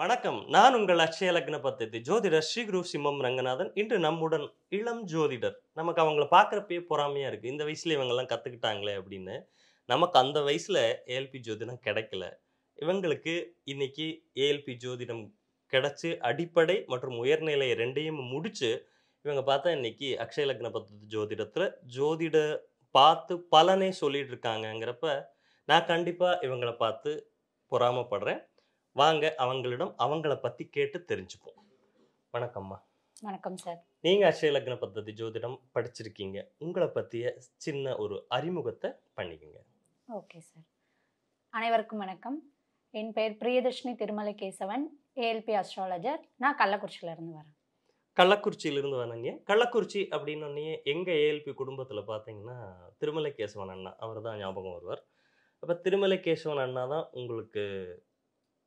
வணக்கம் நான் உங்கள் அக்ஷய லக்ன பத்ததி ஜோதிடர் ஸ்ரீ குரு சிம்மம் ரங்கநாதன் இன்று நம்முடன் இளம் ஜோதிடர் நமக்கு அவங்கள பார்க்குறப்பயே பொறாமையாக இருக்குது இந்த வயசில் இவங்கெல்லாம் கற்றுக்கிட்டாங்களே அப்படின்னு நமக்கு அந்த வயசில் ஏஎல்பி ஜோதிடம் கிடைக்கல இவங்களுக்கு இன்னைக்கு ஏஎல்பி ஜோதிடம் கிடச்சி அடிப்படை மற்றும் உயர்நிலை ரெண்டையும் முடித்து இவங்க பார்த்தா இன்னைக்கு அக்ஷய லக்ன பத்ததி ஜோதிடத்தில் ஜோதிட பார்த்து பலனே சொல்லிகிட்டு இருக்காங்கங்கிறப்ப நான் கண்டிப்பாக இவங்களை பார்த்து பொறாமப்படுறேன் வாங்க அவங்களிடம் அவங்கள பற்றி கேட்டு தெரிஞ்சுப்போம் வணக்கம்மா வணக்கம் சார் நீங்கள் லக்ன பத்ததி ஜோதிடம் படிச்சிருக்கீங்க உங்களை பற்றிய சின்ன ஒரு அறிமுகத்தை பண்ணிக்கோங்க ஓகே சார் அனைவருக்கும் வணக்கம் என் பெயர் பிரியதர்ஷினி திருமலை கேசவன் ஏஎல்பி அஸ்ட்ராலஜர் நான் கள்ளக்குறிச்சியிலேருந்து வரேன் கள்ளக்குறிச்சியிலிருந்து வந்தீங்க கள்ளக்குறிச்சி அப்படின்னே எங்கள் ஏஎல்பி குடும்பத்தில் பார்த்தீங்கன்னா திருமலை கேசவன் அண்ணா அவர் தான் ஞாபகம் வருவார் அப்போ திருமலை கேசவன் அண்ணா தான் உங்களுக்கு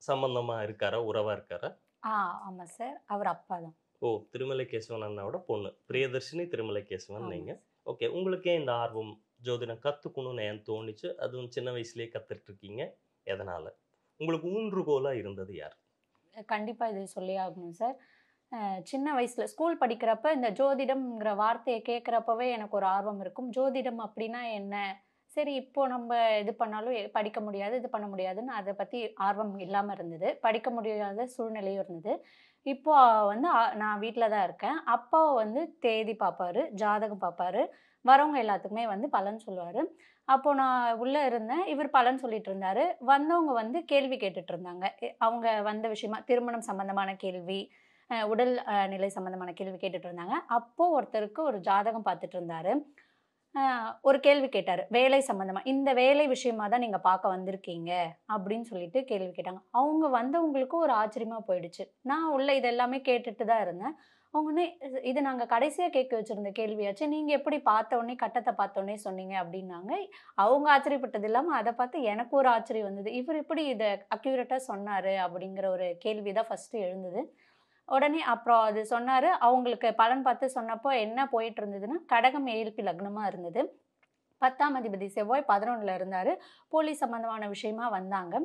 சம்பந்தமா இருக்காரா உறவாக இருக்காரா ஆ ஆமாம் சார் அவர் அப்பா தான் ஓ திருமலை கேசவன் அண்ணாவோட பொண்ணு பிரியதர்ஷினி திருமலை கேசவன் நீங்க ஓகே உங்களுக்கே இந்த ஆர்வம் ஜோதிடம் கத்துக்கணும்னு ஏன் தோணுச்சு அதுவும் சின்ன வயசுலேயே கற்றுட்ருக்கீங்க எதனால் உங்களுக்கு ஊன்றுகோலாக இருந்தது யார் கண்டிப்பாக இதை சொல்லி ஆகணும் சார் சின்ன வயசில் ஸ்கூல் படிக்கிறப்ப இந்த ஜோதிடம்ங்கிற வார்த்தையை கேட்குறப்பவே எனக்கு ஒரு ஆர்வம் இருக்கும் ஜோதிடம் அப்படின்னா என்ன சரி இப்போ நம்ம இது பண்ணாலும் படிக்க முடியாது இது பண்ண முடியாதுன்னு அதை பற்றி ஆர்வம் இல்லாமல் இருந்தது படிக்க முடியாத சூழ்நிலையும் இருந்தது இப்போ வந்து நான் வீட்டில் தான் இருக்கேன் அப்பா வந்து தேதி பார்ப்பாரு ஜாதகம் பார்ப்பாரு வரவங்க எல்லாத்துக்குமே வந்து பலன் சொல்லுவார் அப்போது நான் உள்ளே இருந்தேன் இவர் பலன் சொல்லிட்டு இருந்தார் வந்தவங்க வந்து கேள்வி கேட்டுட்டு இருந்தாங்க அவங்க வந்த விஷயமா திருமணம் சம்மந்தமான கேள்வி உடல் நிலை சம்மந்தமான கேள்வி கேட்டுட்டு இருந்தாங்க அப்போது ஒருத்தருக்கு ஒரு ஜாதகம் பார்த்துட்டு இருந்தாரு ஒரு கேள்வி கேட்டார் வேலை சம்மந்தமாக இந்த வேலை விஷயமா தான் நீங்கள் பார்க்க வந்திருக்கீங்க அப்படின்னு சொல்லிட்டு கேள்வி கேட்டாங்க அவங்க வந்தவங்களுக்கும் ஒரு ஆச்சரியமாக போயிடுச்சு நான் உள்ள இதெல்லாமே கேட்டுட்டு தான் இருந்தேன் அவங்க இது நாங்கள் கடைசியாக கேட்க வச்சுருந்த கேள்வியாச்சு நீங்கள் எப்படி பார்த்தோடனே கட்டத்தை பார்த்தோன்னே சொன்னீங்க அப்படின்னாங்க அவங்க ஆச்சரியப்பட்டது இல்லாமல் அதை பார்த்து எனக்கு ஒரு ஆச்சரியம் வந்தது இவர் எப்படி இதை அக்யூரேட்டாக சொன்னார் அப்படிங்கிற ஒரு கேள்வி தான் ஃபஸ்ட்டு எழுந்தது உடனே அப்புறம் அது சொன்னார் அவங்களுக்கு பலன் பார்த்து சொன்னப்போ என்ன போயிட்டு இருந்ததுன்னா கடகம் ஏழ்பி லக்னமாக இருந்தது பத்தாம் அதிபதி செவ்வாய் பதினொன்றில் இருந்தார் போலி சம்மந்தமான விஷயமா வந்தாங்க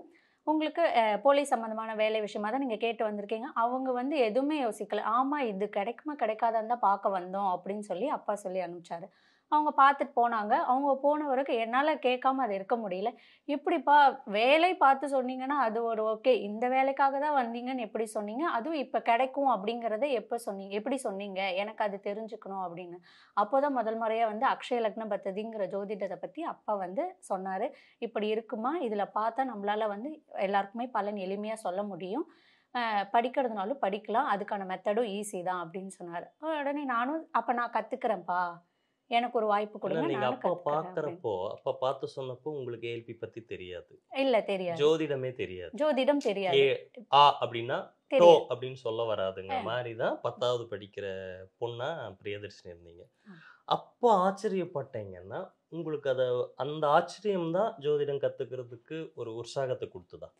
உங்களுக்கு போலீஸ் சம்மந்தமான வேலை விஷயமா தான் நீங்கள் கேட்டு வந்திருக்கீங்க அவங்க வந்து எதுவுமே யோசிக்கல ஆமாம் இது கிடைக்குமா கிடைக்காதான் தான் பார்க்க வந்தோம் அப்படின்னு சொல்லி அப்பா சொல்லி அனுப்பிச்சாரு அவங்க பார்த்துட்டு போனாங்க அவங்க போன வரைக்கும் என்னால் கேட்காம அது இருக்க முடியல இப்படிப்பா வேலை பார்த்து சொன்னீங்கன்னா அது ஒரு ஓகே இந்த வேலைக்காக தான் வந்தீங்கன்னு எப்படி சொன்னீங்க அதுவும் இப்போ கிடைக்கும் அப்படிங்கிறத எப்போ சொன்னீங்க எப்படி சொன்னீங்க எனக்கு அது தெரிஞ்சுக்கணும் அப்படின்னு அப்போ தான் முதல் முறையாக வந்து அக்ஷய லக்ன பத்ததிங்கிற ஜோதிடத்தை பற்றி அப்பா வந்து சொன்னார் இப்படி இருக்குமா இதில் பார்த்தா நம்மளால் வந்து எல்லாருக்குமே பலன் எளிமையாக சொல்ல முடியும் படிக்கிறதுனாலும் படிக்கலாம் அதுக்கான மெத்தடும் ஈஸி தான் அப்படின்னு சொன்னார் உடனே நானும் அப்போ நான் கற்றுக்கிறேன்ப்பா எனக்கு ஒரு வாய்ப்பு கொடுங்க நீங்க அப்பா பாக்குறப்போ அப்ப பார்த்து சொன்னப்போ உங்களுக்கு ஏஎல்பி பத்தி தெரியாது இல்ல தெரியாது ஜோதிடமே தெரியாது ஜோதிடம் தெரியாது ஆ அப்படின்னா டோ அப்படின்னு சொல்ல வராதுங்க மாதிரிதான் பத்தாவது படிக்கிற பொண்ணா பிரியதர்ஷினி இருந்தீங்க அப்போ ஆச்சரியப்பட்டீங்கன்னா உங்களுக்கு அதை அந்த ஆச்சரியம் தான் ஜோதிடம் கத்துக்கிறதுக்கு ஒரு உற்சாகத்தை கொடுத்துதான்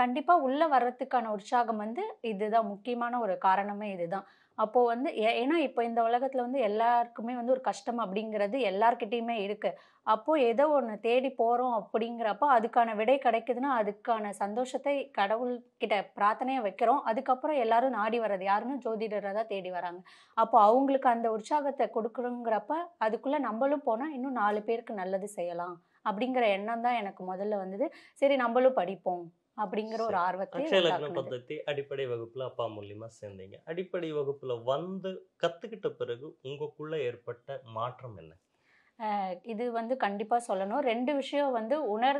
கண்டிப்பாக உள்ளே வர்றதுக்கான உற்சாகம் வந்து இதுதான் முக்கியமான ஒரு காரணமே இதுதான் அப்போது வந்து ஏன்னா இப்போ இந்த உலகத்தில் வந்து எல்லாருக்குமே வந்து ஒரு கஷ்டம் அப்படிங்கிறது எல்லார்கிட்டேயுமே இருக்குது அப்போது ஏதோ ஒன்று தேடி போகிறோம் அப்படிங்கிறப்போ அதுக்கான விடை கிடைக்குதுன்னா அதுக்கான சந்தோஷத்தை கடவுள் கிட்ட பிரார்த்தனையை வைக்கிறோம் அதுக்கப்புறம் எல்லாரும் நாடி வர்றது யாருன்னு ஜோதிடரை தான் தேடி வராங்க அப்போது அவங்களுக்கு அந்த உற்சாகத்தை கொடுக்கணுங்கிறப்ப அதுக்குள்ளே நம்மளும் போனால் இன்னும் நாலு பேருக்கு நல்லது செய்யலாம் அப்படிங்கிற எண்ணம் தான் எனக்கு முதல்ல வந்தது சரி நம்மளும் படிப்போம் அப்படிங்கிற ஒரு ஆர்வத்தை அக்ஷயலக்ன அடிப்படை வகுப்புல அப்பா மூலியமா சேர்ந்தீங்க அடிப்படை வகுப்புல வந்து கத்துக்கிட்ட பிறகு உங்களுக்குள்ள ஏற்பட்ட மாற்றம் என்ன இது வந்து கண்டிப்பாக சொல்லணும் ரெண்டு விஷயம் வந்து உணர்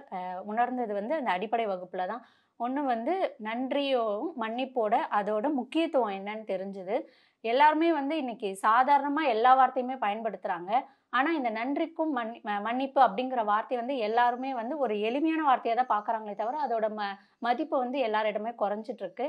உணர்ந்தது வந்து அந்த அடிப்படை வகுப்பில் தான் ஒன்று வந்து நன்றியும் மன்னிப்போட அதோட முக்கியத்துவம் என்னன்னு தெரிஞ்சுது எல்லாருமே வந்து இன்னைக்கு சாதாரணமாக எல்லா வார்த்தையுமே பயன்படுத்துகிறாங்க ஆனால் இந்த நன்றிக்கும் மன் மன்னிப்பு அப்படிங்கிற வார்த்தை வந்து எல்லாருமே வந்து ஒரு எளிமையான வார்த்தையாக தான் பார்க்குறாங்களே தவிர அதோட ம மதிப்பு வந்து எல்லாரிடமே குறைஞ்சிட்ருக்கு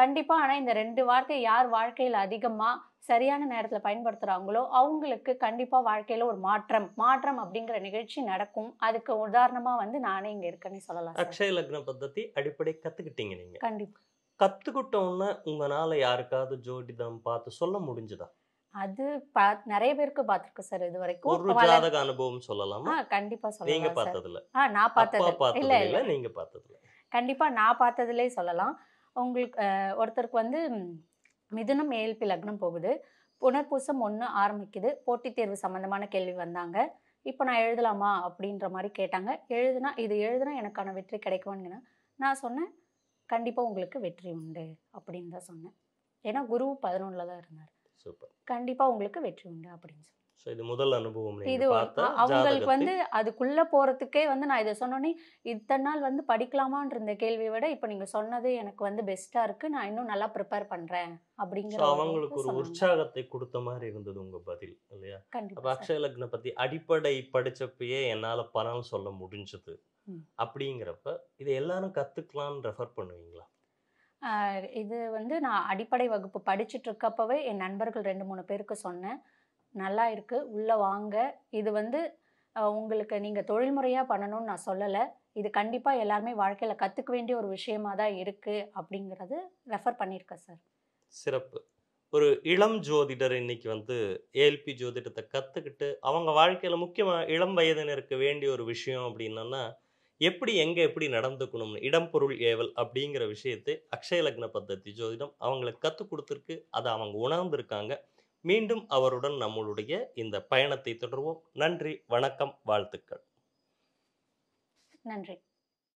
கண்டிப்பாக ஆனால் இந்த ரெண்டு வார்த்தையை யார் வாழ்க்கையில் அதிகமாக சரியான நேரத்தில் பயன்படுத்துகிறாங்களோ அவங்களுக்கு கண்டிப்பாக வாழ்க்கையில் ஒரு மாற்றம் மாற்றம் அப்படிங்கிற நிகழ்ச்சி நடக்கும் அதுக்கு உதாரணமாக வந்து நானே இங்கே இருக்கேன்னு சொல்லலாம் அக்ஷய லக்ன பத்தி அடிப்படை கற்றுக்கிட்டீங்க நீங்கள் கண்டிப்பாக கற்றுக்கிட்டோன்னு உங்களால் யாருக்காவது ஜோடிதம் பார்த்து சொல்ல முடிஞ்சுதா அது நிறைய பேருக்கு பார்த்துருக்கோம் சார் இது வரைக்கும் ஒரு ஜாதக அனுபவம் சொல்லலாமா கண்டிப்பா சொல்லலாம் நீங்க பார்த்ததுல ஆ நான் பார்த்தது இல்ல இல்ல நீங்க பார்த்ததுல கண்டிப்பா நான் பார்த்ததுலயே சொல்லலாம் உங்களுக்கு ஒருத்தருக்கு வந்து மிதுனம் ஏஎல்பி லக்னம் போகுது புனர்பூசம் ஒன்று ஆரம்பிக்குது போட்டித் தேர்வு சம்மந்தமான கேள்வி வந்தாங்க இப்போ நான் எழுதலாமா அப்படின்ற மாதிரி கேட்டாங்க எழுதுனா இது எழுதுனா எனக்கான வெற்றி கிடைக்குமான்னு நான் சொன்னேன் கண்டிப்பாக உங்களுக்கு வெற்றி உண்டு அப்படின்னு தான் சொன்னேன் ஏன்னா குரு பதினொன்றில் தான் இருந்தார் சூப்பர் கண்டிப்பா உங்களுக்கு வெற்றி உண்டு அப்படின்னு சொல்லி ஸோ இது முதல் அனுபவம் இது அவங்களுக்கு வந்து அதுக்குள்ள போறதுக்கே வந்து நான் இதை சொன்னோன்னே இத்தனை நாள் வந்து படிக்கலாமான்ற இந்த கேள்வியை விட இப்போ நீங்க சொன்னது எனக்கு வந்து பெஸ்டா இருக்கு நான் இன்னும் நல்லா ப்ரிப்பேர் பண்ணுறேன் அப்படிங்கிற அவங்களுக்கு ஒரு உற்சாகத்தை கொடுத்த மாதிரி இருந்தது உங்க பதில் இல்லையா அப்போ அக்ஷய லக்ன பற்றி அடிப்படை படிச்சப்பயே என்னால பணம் சொல்ல முடிஞ்சது அப்படிங்கிறப்ப இதை எல்லாரும் கத்துக்கலாம்னு ரெஃபர் பண்ணுவீங்களா இது வந்து நான் அடிப்படை வகுப்பு படிச்சுட்டு இருக்கப்பவே என் நண்பர்கள் ரெண்டு மூணு பேருக்கு சொன்னேன் நல்லா இருக்குது உள்ளே வாங்க இது வந்து உங்களுக்கு நீங்கள் தொழில்முறையாக பண்ணணும்னு நான் சொல்லலை இது கண்டிப்பாக எல்லாருமே வாழ்க்கையில் கற்றுக்க வேண்டிய ஒரு விஷயமாக தான் இருக்குது அப்படிங்கிறது ரெஃபர் பண்ணியிருக்கேன் சார் சிறப்பு ஒரு இளம் ஜோதிடர் இன்னைக்கு வந்து ஏஎல்பி ஜோதிடத்தை கற்றுக்கிட்டு அவங்க வாழ்க்கையில் முக்கியமாக இளம் வயதினருக்கு வேண்டிய ஒரு விஷயம் அப்படின்னா எப்படி எங்கே எப்படி நடந்துக்கணும்னு இடம்பொருள் ஏவல் அப்படிங்கிற விஷயத்தை அக்ஷய லக்ன பத்தி ஜோதிடம் அவங்களுக்கு கற்றுக் கொடுத்துருக்கு அதை அவங்க உணர்ந்திருக்காங்க மீண்டும் அவருடன் நம்மளுடைய இந்த பயணத்தை தொடர்வோம் நன்றி வணக்கம் வாழ்த்துக்கள் நன்றி